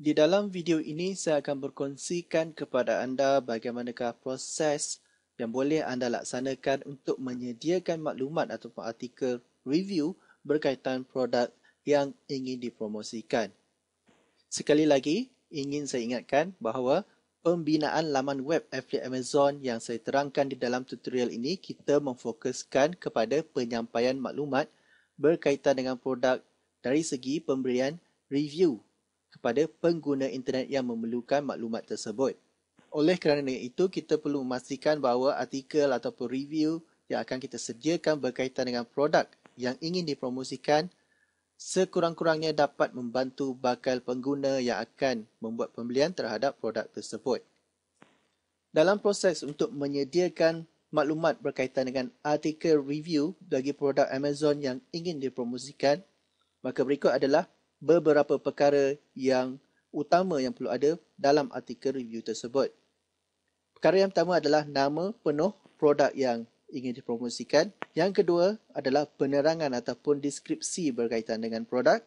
Di dalam video ini saya akan berkongsikan kepada anda bagaimanakah proses yang boleh anda laksanakan untuk menyediakan maklumat ataupun artikel review berkaitan produk yang ingin dipromosikan. Sekali lagi, ingin saya ingatkan bahawa pembinaan laman web affiliate Amazon yang saya terangkan di dalam tutorial ini kita memfokuskan kepada penyampaian maklumat berkaitan dengan produk dari segi pemberian review kepada pengguna internet yang memerlukan maklumat tersebut. Oleh kerana itu, kita perlu memastikan bahawa artikel ataupun review yang akan kita sediakan berkaitan dengan produk yang ingin dipromosikan sekurang-kurangnya dapat membantu bakal pengguna yang akan membuat pembelian terhadap produk tersebut. Dalam proses untuk menyediakan maklumat berkaitan dengan artikel review bagi produk Amazon yang ingin dipromosikan, maka berikut adalah beberapa perkara yang utama yang perlu ada dalam artikel review tersebut. Perkara yang pertama adalah nama penuh produk yang ingin dipromosikan. Yang kedua adalah penerangan ataupun deskripsi berkaitan dengan produk.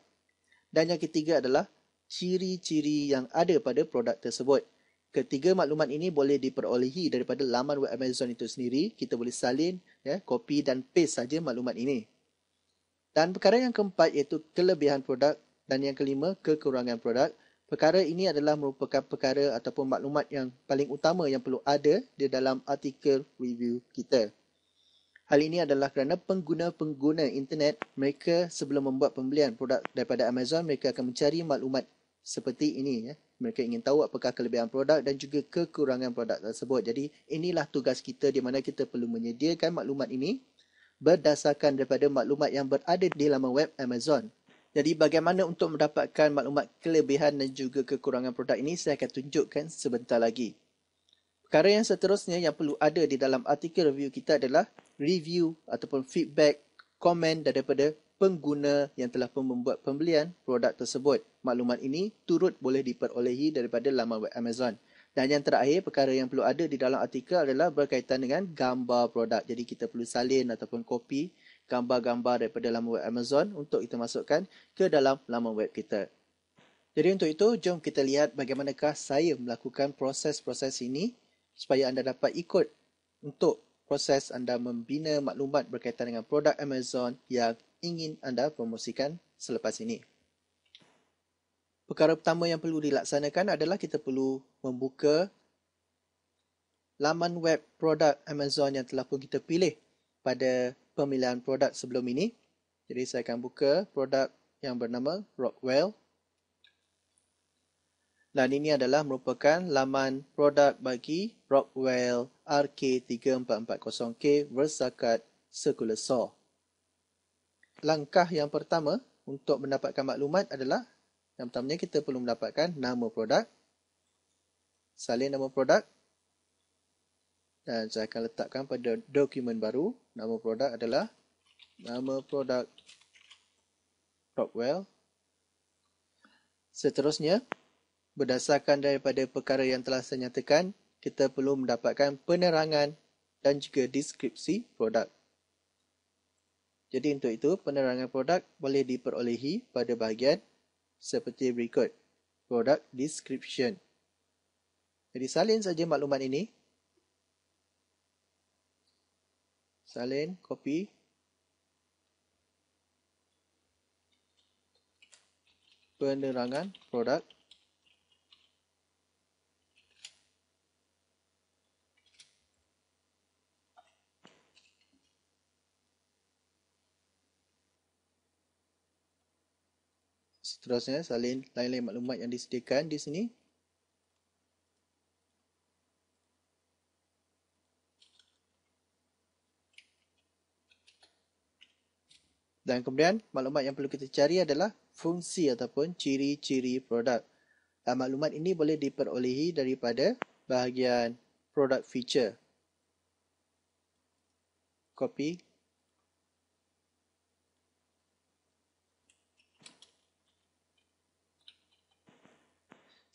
Dan yang ketiga adalah ciri-ciri yang ada pada produk tersebut. Ketiga maklumat ini boleh diperolehi daripada laman web Amazon itu sendiri. Kita boleh salin, ya, copy dan paste saja maklumat ini. Dan perkara yang keempat iaitu kelebihan produk dan yang kelima kekurangan produk. Perkara ini adalah merupakan perkara ataupun maklumat yang paling utama yang perlu ada di dalam artikel review kita. Hal ini adalah kerana pengguna-pengguna internet mereka sebelum membuat pembelian produk daripada Amazon mereka akan mencari maklumat seperti ini ya. Mereka ingin tahu apakah kelebihan produk dan juga kekurangan produk tersebut. Jadi inilah tugas kita di mana kita perlu menyediakan maklumat ini berdasarkan daripada maklumat yang berada di laman web Amazon. Jadi bagaimana untuk mendapatkan maklumat kelebihan dan juga kekurangan produk ini saya akan tunjukkan sebentar lagi. Perkara yang seterusnya yang perlu ada di dalam artikel review kita adalah review ataupun feedback, komen daripada pengguna yang telah membuat pembelian produk tersebut. Maklumat ini turut boleh diperolehi daripada laman web Amazon. Dan yang terakhir, perkara yang perlu ada di dalam artikel adalah berkaitan dengan gambar produk. Jadi kita perlu salin ataupun copy gambar-gambar daripada laman web Amazon untuk kita masukkan ke dalam laman web kita. Jadi untuk itu, jom kita lihat bagaimanakah saya melakukan proses-proses ini supaya anda dapat ikut untuk proses anda membina maklumat berkaitan dengan produk Amazon yang ingin anda promosikan selepas ini. Perkara pertama yang perlu dilaksanakan adalah kita perlu membuka laman web produk Amazon yang telah pun kita pilih pada pemilihan produk sebelum ini. Jadi saya akan buka produk yang bernama Rockwell dan ini adalah merupakan laman produk bagi Rockwell RK3440K Versacat Circular Saw. Langkah yang pertama untuk mendapatkan maklumat adalah yang pertamanya kita perlu mendapatkan nama produk. Salin nama produk. Dan saya akan letakkan pada dokumen baru. Nama produk adalah nama produk Rockwell. Seterusnya, berdasarkan daripada perkara yang telah saya nyatakan, kita perlu mendapatkan penerangan dan juga deskripsi produk. Jadi untuk itu, penerangan produk boleh diperolehi pada bahagian seperti berikut. produk Description. Jadi salin saja maklumat ini. Salin, copy. Penerangan produk. seterusnya salin lain-lain maklumat yang disediakan di sini. Dan kemudian maklumat yang perlu kita cari adalah fungsi ataupun ciri-ciri produk. Dan maklumat ini boleh diperolehi daripada bahagian product feature. Copy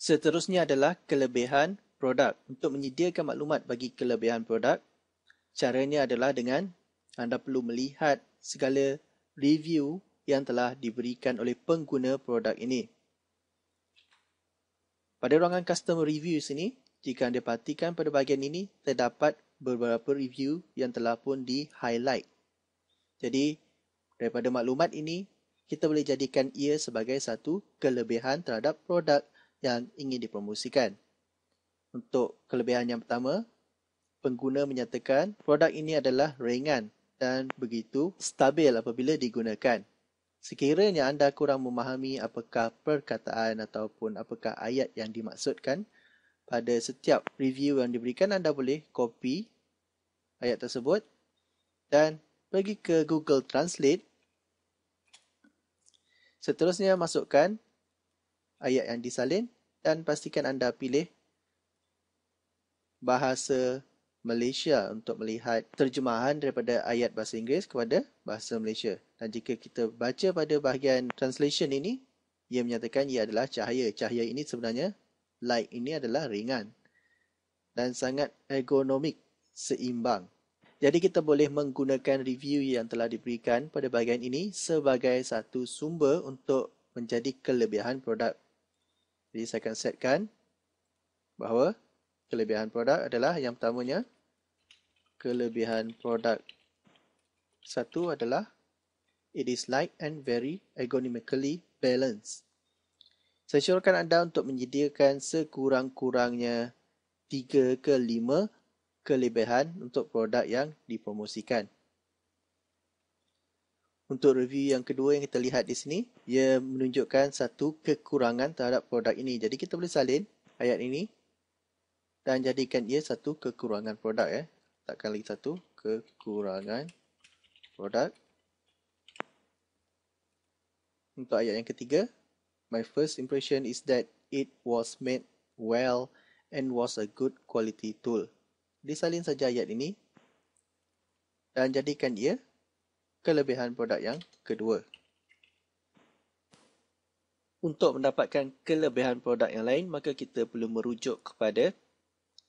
Seterusnya adalah kelebihan produk. Untuk menyediakan maklumat bagi kelebihan produk, caranya adalah dengan anda perlu melihat segala review yang telah diberikan oleh pengguna produk ini. Pada ruangan customer review sini, jika anda perhatikan pada bahagian ini, terdapat beberapa review yang telah pun di-highlight. Jadi, daripada maklumat ini, kita boleh jadikan ia sebagai satu kelebihan terhadap produk yang ingin dipromosikan. Untuk kelebihan yang pertama, pengguna menyatakan produk ini adalah ringan dan begitu stabil apabila digunakan. Sekiranya anda kurang memahami apakah perkataan ataupun apakah ayat yang dimaksudkan pada setiap review yang diberikan anda boleh copy ayat tersebut dan pergi ke Google Translate. Seterusnya masukkan ayat yang disalin dan pastikan anda pilih bahasa Malaysia untuk melihat terjemahan daripada ayat bahasa Inggeris kepada bahasa Malaysia. Dan jika kita baca pada bahagian translation ini, ia menyatakan ia adalah cahaya. Cahaya ini sebenarnya light ini adalah ringan dan sangat ergonomik, seimbang. Jadi kita boleh menggunakan review yang telah diberikan pada bahagian ini sebagai satu sumber untuk menjadi kelebihan produk jadi saya akan setkan bahawa kelebihan produk adalah yang pertamanya kelebihan produk satu adalah it is light and very ergonomically balanced. Saya syorkan anda untuk menyediakan sekurang-kurangnya 3 ke 5 kelebihan untuk produk yang dipromosikan untuk review yang kedua yang kita lihat di sini, ia menunjukkan satu kekurangan terhadap produk ini. Jadi kita boleh salin ayat ini dan jadikan ia satu kekurangan produk. Ya. Eh. Takkan lagi satu kekurangan produk. Untuk ayat yang ketiga, My first impression is that it was made well and was a good quality tool. Disalin saja ayat ini dan jadikan ia kelebihan produk yang kedua. Untuk mendapatkan kelebihan produk yang lain, maka kita perlu merujuk kepada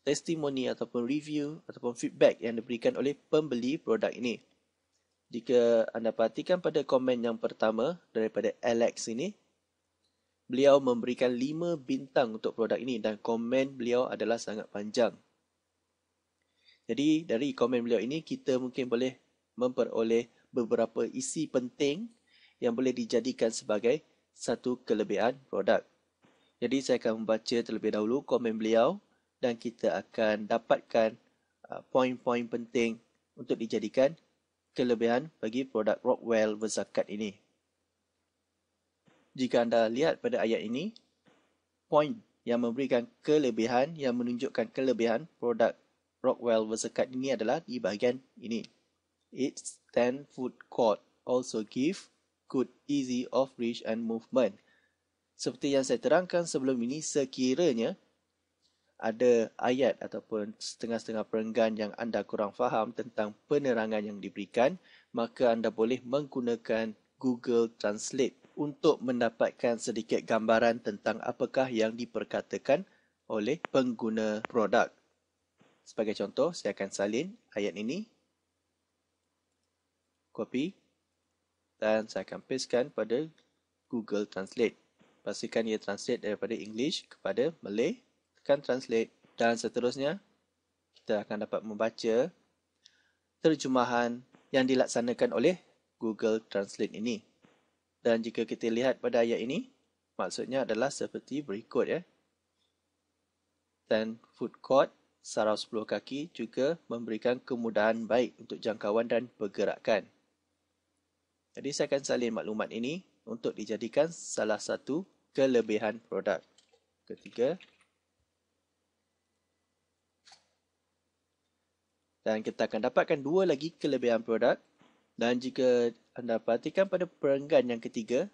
testimoni ataupun review ataupun feedback yang diberikan oleh pembeli produk ini. Jika anda perhatikan pada komen yang pertama daripada Alex ini, beliau memberikan 5 bintang untuk produk ini dan komen beliau adalah sangat panjang. Jadi dari komen beliau ini kita mungkin boleh memperoleh beberapa isi penting yang boleh dijadikan sebagai satu kelebihan produk. Jadi saya akan membaca terlebih dahulu komen beliau dan kita akan dapatkan uh, poin-poin penting untuk dijadikan kelebihan bagi produk Rockwell Verzakat ini. Jika anda lihat pada ayat ini, poin yang memberikan kelebihan yang menunjukkan kelebihan produk Rockwell Verzakat ini adalah di bahagian ini. Its ten foot court also give good easy of reach and movement. Seperti yang saya terangkan sebelum ini, sekiranya ada ayat ataupun setengah-setengah perenggan yang anda kurang faham tentang penerangan yang diberikan, maka anda boleh menggunakan Google Translate untuk mendapatkan sedikit gambaran tentang apakah yang diperkatakan oleh pengguna produk. Sebagai contoh, saya akan salin ayat ini copy dan saya akan pastekan pada Google Translate. Pastikan ia translate daripada English kepada Malay. Tekan translate dan seterusnya kita akan dapat membaca terjemahan yang dilaksanakan oleh Google Translate ini. Dan jika kita lihat pada ayat ini, maksudnya adalah seperti berikut ya. Dan food court saraf 10 kaki juga memberikan kemudahan baik untuk jangkauan dan pergerakan. Jadi saya akan salin maklumat ini untuk dijadikan salah satu kelebihan produk. Ketiga. Dan kita akan dapatkan dua lagi kelebihan produk. Dan jika anda perhatikan pada perenggan yang ketiga,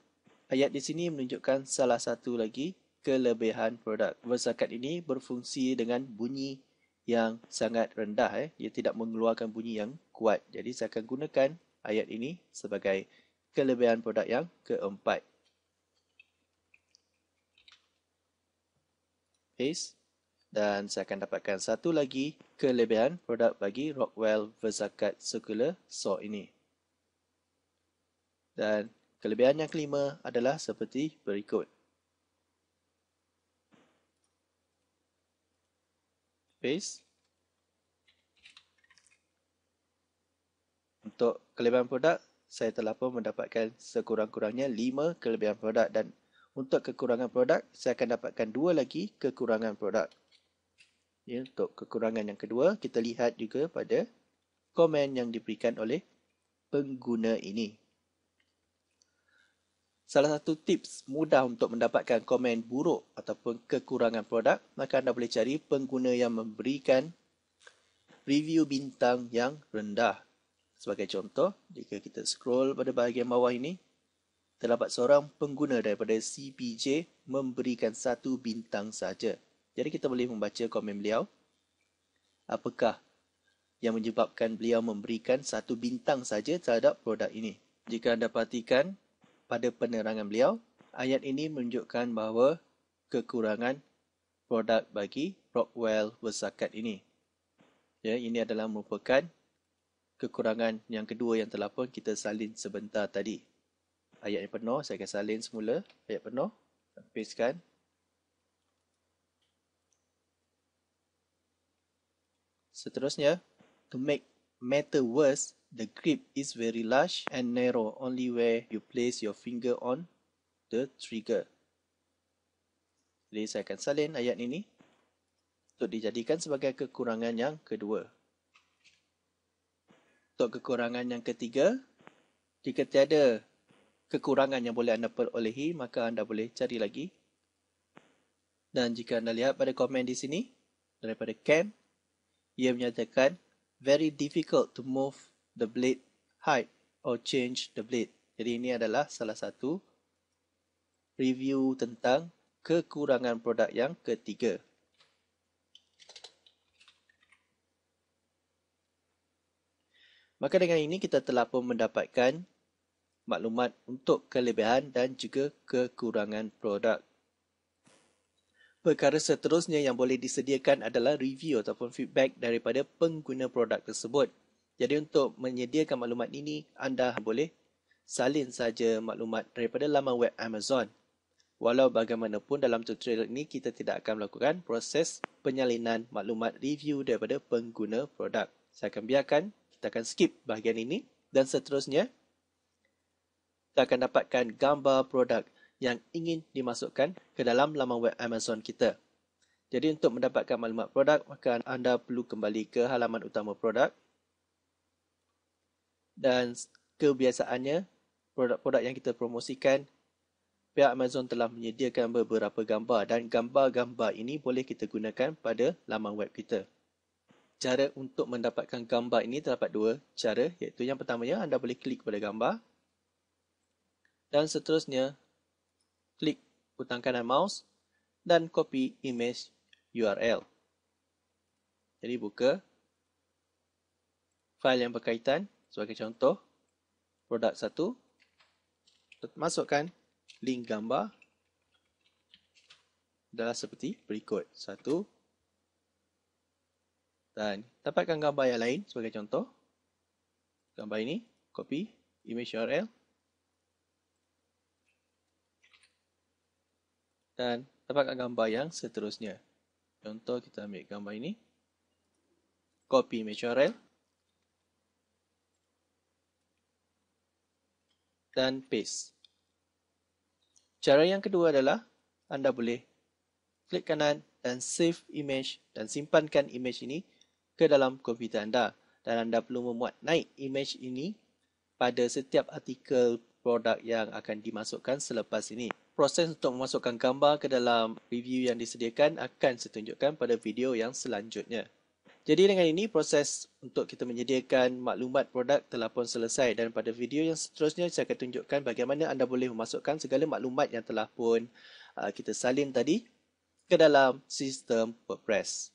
ayat di sini menunjukkan salah satu lagi kelebihan produk. Versakat ini berfungsi dengan bunyi yang sangat rendah. Eh. Ia tidak mengeluarkan bunyi yang kuat. Jadi saya akan gunakan ayat ini sebagai kelebihan produk yang keempat. Paste. Dan saya akan dapatkan satu lagi kelebihan produk bagi Rockwell Versacut Circular Saw ini. Dan kelebihan yang kelima adalah seperti berikut. Paste. untuk kelebihan produk, saya telah pun mendapatkan sekurang-kurangnya 5 kelebihan produk dan untuk kekurangan produk, saya akan dapatkan 2 lagi kekurangan produk. Ya, untuk kekurangan yang kedua, kita lihat juga pada komen yang diberikan oleh pengguna ini. Salah satu tips mudah untuk mendapatkan komen buruk ataupun kekurangan produk, maka anda boleh cari pengguna yang memberikan review bintang yang rendah. Sebagai contoh, jika kita scroll pada bahagian bawah ini, terdapat seorang pengguna daripada CPJ memberikan satu bintang saja. Jadi kita boleh membaca komen beliau. Apakah yang menyebabkan beliau memberikan satu bintang saja terhadap produk ini? Jika anda perhatikan pada penerangan beliau, ayat ini menunjukkan bahawa kekurangan produk bagi Rockwell bersakat ini. Ya, ini adalah merupakan kekurangan yang kedua yang telah pun kita salin sebentar tadi. Ayat yang penuh, saya akan salin semula. Ayat penuh, paste-kan. Seterusnya, to make matter worse, the grip is very large and narrow only where you place your finger on the trigger. Jadi saya akan salin ayat ini untuk dijadikan sebagai kekurangan yang kedua untuk kekurangan yang ketiga jika tiada kekurangan yang boleh anda perolehi maka anda boleh cari lagi dan jika anda lihat pada komen di sini daripada Ken ia menyatakan very difficult to move the blade height or change the blade jadi ini adalah salah satu review tentang kekurangan produk yang ketiga Maka dengan ini kita telah pun mendapatkan maklumat untuk kelebihan dan juga kekurangan produk. Perkara seterusnya yang boleh disediakan adalah review ataupun feedback daripada pengguna produk tersebut. Jadi untuk menyediakan maklumat ini, anda boleh salin saja maklumat daripada laman web Amazon. Walau bagaimanapun dalam tutorial ini kita tidak akan melakukan proses penyalinan maklumat review daripada pengguna produk. Saya akan biarkan kita akan skip bahagian ini dan seterusnya kita akan dapatkan gambar produk yang ingin dimasukkan ke dalam laman web Amazon kita. Jadi untuk mendapatkan maklumat produk, maka anda perlu kembali ke halaman utama produk. Dan kebiasaannya, produk-produk yang kita promosikan, pihak Amazon telah menyediakan beberapa gambar dan gambar-gambar ini boleh kita gunakan pada laman web kita cara untuk mendapatkan gambar ini terdapat dua cara iaitu yang pertamanya anda boleh klik pada gambar dan seterusnya klik butang kanan mouse dan copy image URL. Jadi buka fail yang berkaitan sebagai contoh produk satu, masukkan link gambar adalah seperti berikut satu. Dan dapatkan gambar yang lain sebagai contoh. Gambar ini, copy, image URL. Dan dapatkan gambar yang seterusnya. Contoh kita ambil gambar ini. Copy image URL. Dan paste. Cara yang kedua adalah anda boleh klik kanan dan save image dan simpankan image ini ke dalam komputer anda dan anda perlu memuat naik image ini pada setiap artikel produk yang akan dimasukkan selepas ini. Proses untuk memasukkan gambar ke dalam review yang disediakan akan saya tunjukkan pada video yang selanjutnya. Jadi dengan ini proses untuk kita menyediakan maklumat produk telah pun selesai dan pada video yang seterusnya saya akan tunjukkan bagaimana anda boleh memasukkan segala maklumat yang telah pun uh, kita salin tadi ke dalam sistem WordPress.